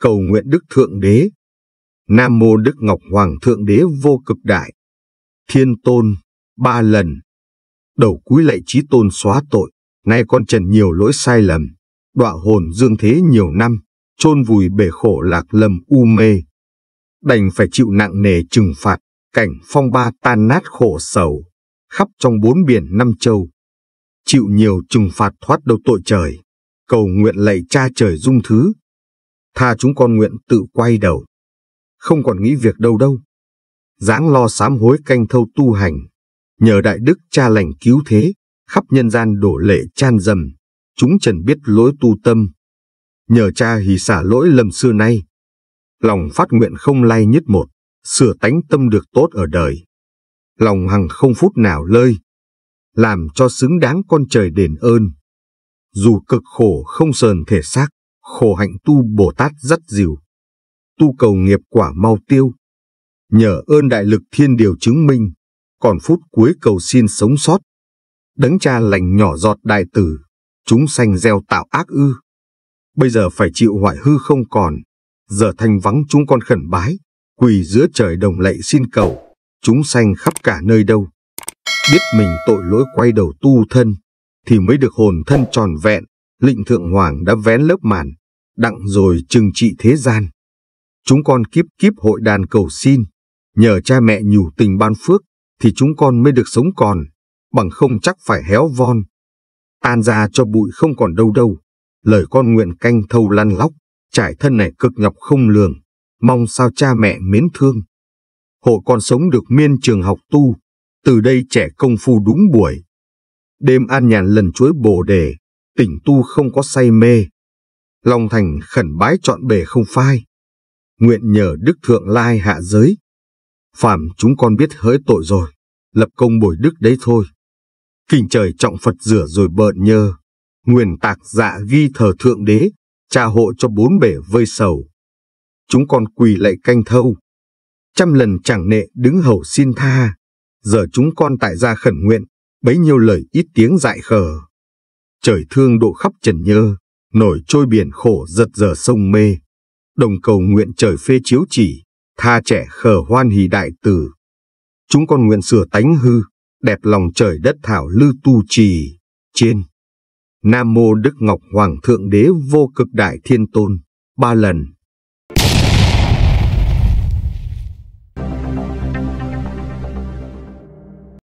Cầu nguyện Đức Thượng Đế Nam Mô Đức Ngọc Hoàng Thượng Đế Vô Cực Đại Thiên Tôn Ba lần Đầu cúi lạy trí tôn xóa tội Nay con trần nhiều lỗi sai lầm đọa hồn dương thế nhiều năm chôn vùi bể khổ lạc lầm u mê đành phải chịu nặng nề trừng phạt cảnh phong ba tan nát khổ sầu, khắp trong bốn biển năm châu. Chịu nhiều trừng phạt thoát đầu tội trời, cầu nguyện lạy cha trời dung thứ. Tha chúng con nguyện tự quay đầu, không còn nghĩ việc đâu đâu. Giáng lo sám hối canh thâu tu hành, nhờ đại đức cha lành cứu thế, khắp nhân gian đổ lệ chan dầm, chúng trần biết lỗi tu tâm. Nhờ cha hì xả lỗi lầm xưa nay, lòng phát nguyện không lay nhất một sửa tánh tâm được tốt ở đời. Lòng hằng không phút nào lơi, làm cho xứng đáng con trời đền ơn. Dù cực khổ không sờn thể xác, khổ hạnh tu Bồ Tát rất dìu. Tu cầu nghiệp quả mau tiêu. Nhờ ơn đại lực thiên điều chứng minh, còn phút cuối cầu xin sống sót. Đấng cha lành nhỏ giọt đại tử, chúng sanh gieo tạo ác ư. Bây giờ phải chịu hoại hư không còn, giờ thanh vắng chúng con khẩn bái, quỳ giữa trời đồng lạy xin cầu, chúng sanh khắp cả nơi đâu. Biết mình tội lỗi quay đầu tu thân, thì mới được hồn thân tròn vẹn, lịnh thượng hoàng đã vén lớp màn, đặng rồi trừng trị thế gian. Chúng con kiếp kiếp hội đàn cầu xin, nhờ cha mẹ nhủ tình ban phước, thì chúng con mới được sống còn, bằng không chắc phải héo von. Tan ra cho bụi không còn đâu đâu, lời con nguyện canh thâu lăn lóc, trải thân này cực nhọc không lường mong sao cha mẹ mến thương. Hộ con sống được miên trường học tu, từ đây trẻ công phu đúng buổi. Đêm an nhàn lần chuối bồ đề, tỉnh tu không có say mê. Long thành khẩn bái chọn bề không phai. Nguyện nhờ Đức Thượng Lai hạ giới. Phạm chúng con biết hỡi tội rồi, lập công bồi đức đấy thôi. Kinh trời trọng Phật rửa rồi bợn nhơ, nguyện tạc dạ ghi thờ Thượng Đế, cha hộ cho bốn bể vơi sầu chúng con quỳ lạy canh thâu. Trăm lần chẳng nệ đứng hầu xin tha, giờ chúng con tại gia khẩn nguyện, bấy nhiêu lời ít tiếng dại khờ. Trời thương độ khắp trần nhơ, nổi trôi biển khổ giật giờ sông mê. Đồng cầu nguyện trời phê chiếu chỉ, tha trẻ khờ hoan hỷ đại tử. Chúng con nguyện sửa tánh hư, đẹp lòng trời đất thảo lư tu trì, trên. Nam mô Đức Ngọc Hoàng Thượng Đế vô cực đại thiên tôn, ba lần.